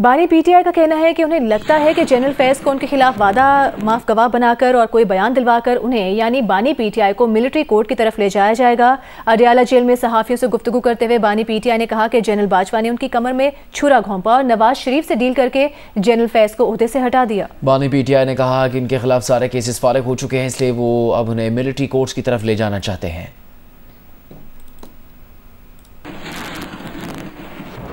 बानी पीटीआई का कहना है कि उन्हें लगता है कि जनरल फैज को उनके खिलाफ वादा माफ गवाह बनाकर और कोई बयान दिलवाकर उन्हें यानी बानी पीटीआई को मिलिट्री कोर्ट की तरफ ले जाया जाएगा अडियाला जेल में सहाफ़ियों से गुफ्तु करते हुए बानी पीटीआई ने कहा कि जनरल बाजवा ने उनकी कमर में छुरा घोंपा और नवाज शरीफ से डील करके जनरल फैज को अहदे से हटा दिया बानी पीटीआई ने कहा कि इनके खिलाफ सारे केसेस फारग हो चुके हैं इसलिए वो अब उन्हें मिलिट्री कोर्ट की तरफ ले जाना चाहते हैं